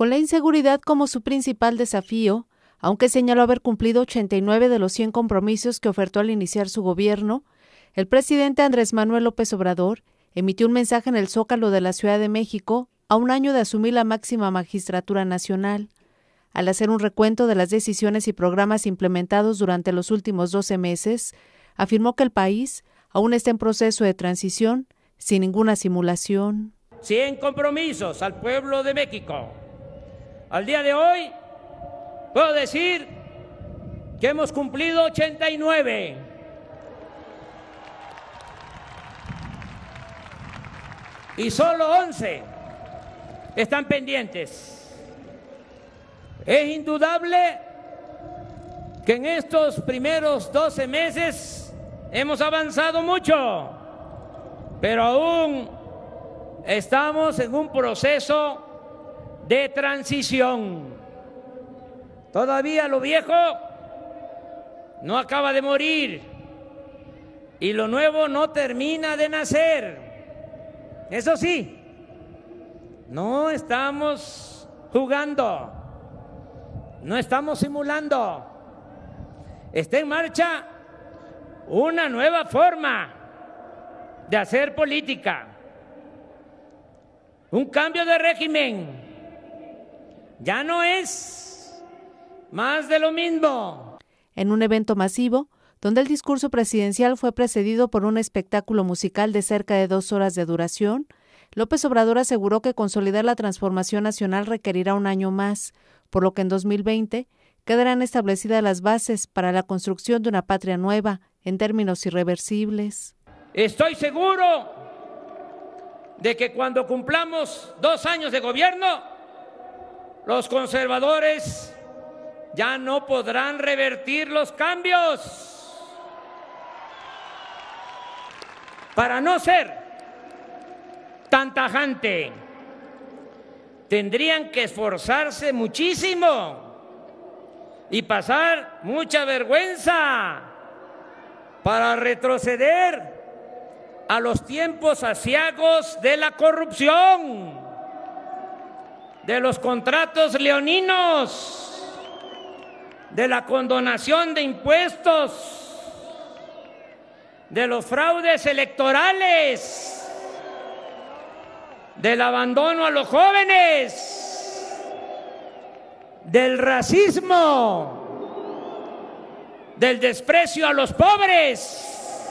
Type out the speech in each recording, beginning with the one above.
con la inseguridad como su principal desafío, aunque señaló haber cumplido 89 de los 100 compromisos que ofertó al iniciar su gobierno, el presidente Andrés Manuel López Obrador emitió un mensaje en el Zócalo de la Ciudad de México a un año de asumir la máxima magistratura nacional. Al hacer un recuento de las decisiones y programas implementados durante los últimos 12 meses, afirmó que el país aún está en proceso de transición sin ninguna simulación. 100 compromisos al pueblo de México al día de hoy, puedo decir que hemos cumplido 89. Y solo 11 están pendientes. Es indudable que en estos primeros 12 meses hemos avanzado mucho, pero aún estamos en un proceso de transición. Todavía lo viejo no acaba de morir y lo nuevo no termina de nacer. Eso sí, no estamos jugando, no estamos simulando. Está en marcha una nueva forma de hacer política, un cambio de régimen ya no es más de lo mismo. En un evento masivo, donde el discurso presidencial fue precedido por un espectáculo musical de cerca de dos horas de duración, López Obrador aseguró que consolidar la transformación nacional requerirá un año más, por lo que en 2020 quedarán establecidas las bases para la construcción de una patria nueva en términos irreversibles. Estoy seguro de que cuando cumplamos dos años de gobierno, los conservadores ya no podrán revertir los cambios. Para no ser tan tajante, tendrían que esforzarse muchísimo y pasar mucha vergüenza para retroceder a los tiempos asiagos de la corrupción de los contratos leoninos, de la condonación de impuestos, de los fraudes electorales, del abandono a los jóvenes, del racismo, del desprecio a los pobres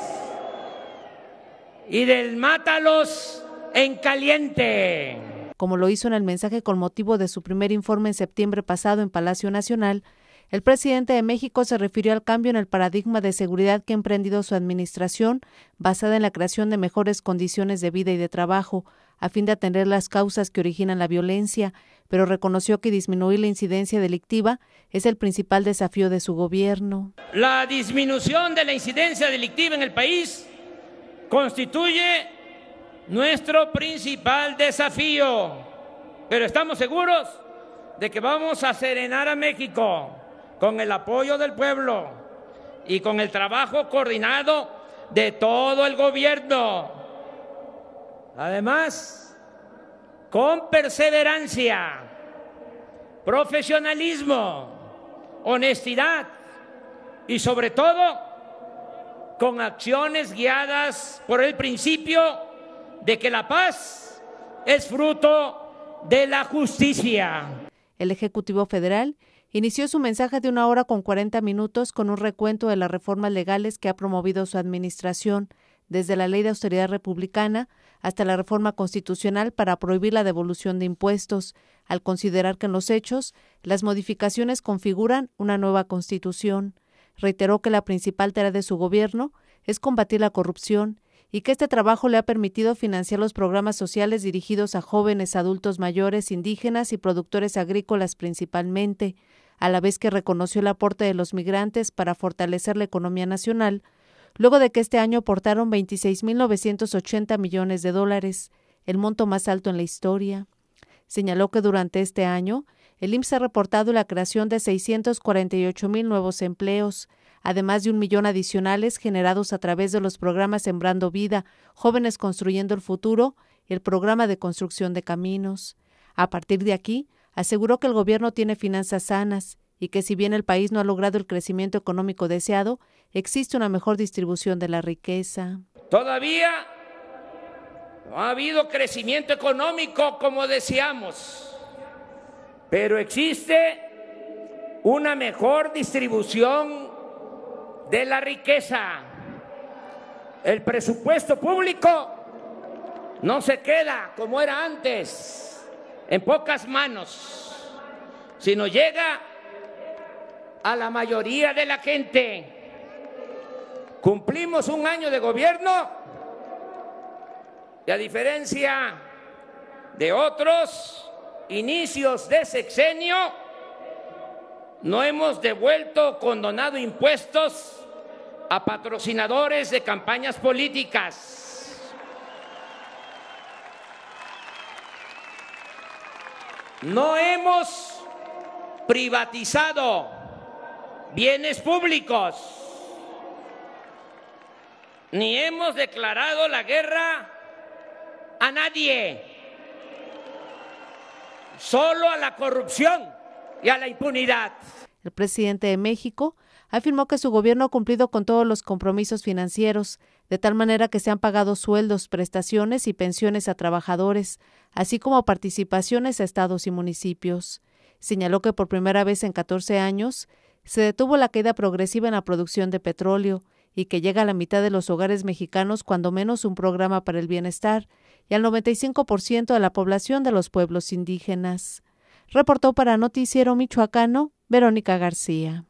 y del mátalos en caliente como lo hizo en el mensaje con motivo de su primer informe en septiembre pasado en Palacio Nacional, el presidente de México se refirió al cambio en el paradigma de seguridad que ha emprendido su administración, basada en la creación de mejores condiciones de vida y de trabajo, a fin de atender las causas que originan la violencia, pero reconoció que disminuir la incidencia delictiva es el principal desafío de su gobierno. La disminución de la incidencia delictiva en el país constituye nuestro principal desafío. Pero estamos seguros de que vamos a serenar a México con el apoyo del pueblo y con el trabajo coordinado de todo el gobierno. Además, con perseverancia, profesionalismo, honestidad y sobre todo con acciones guiadas por el principio de que la paz es fruto de la justicia. El Ejecutivo Federal inició su mensaje de una hora con 40 minutos con un recuento de las reformas legales que ha promovido su administración, desde la ley de austeridad republicana hasta la reforma constitucional para prohibir la devolución de impuestos, al considerar que en los hechos las modificaciones configuran una nueva constitución. Reiteró que la principal tarea de su gobierno es combatir la corrupción y que este trabajo le ha permitido financiar los programas sociales dirigidos a jóvenes, adultos mayores, indígenas y productores agrícolas principalmente, a la vez que reconoció el aporte de los migrantes para fortalecer la economía nacional, luego de que este año aportaron 26.980 millones de dólares, el monto más alto en la historia. Señaló que durante este año, el IMSS ha reportado la creación de 648.000 nuevos empleos, además de un millón adicionales generados a través de los programas Sembrando Vida, Jóvenes Construyendo el Futuro y el programa de construcción de caminos. A partir de aquí, aseguró que el gobierno tiene finanzas sanas y que si bien el país no ha logrado el crecimiento económico deseado, existe una mejor distribución de la riqueza. Todavía no ha habido crecimiento económico como deseamos, pero existe una mejor distribución de la riqueza. El presupuesto público no se queda como era antes, en pocas manos, sino llega a la mayoría de la gente. Cumplimos un año de gobierno y a diferencia de otros inicios de sexenio, no hemos devuelto, condonado impuestos a patrocinadores de campañas políticas. No hemos privatizado bienes públicos, ni hemos declarado la guerra a nadie, solo a la corrupción y a la impunidad. El presidente de México afirmó que su gobierno ha cumplido con todos los compromisos financieros, de tal manera que se han pagado sueldos, prestaciones y pensiones a trabajadores, así como participaciones a estados y municipios. Señaló que por primera vez en 14 años se detuvo la caída progresiva en la producción de petróleo y que llega a la mitad de los hogares mexicanos cuando menos un programa para el bienestar y al 95% de la población de los pueblos indígenas. Reportó para Noticiero Michoacano Verónica García.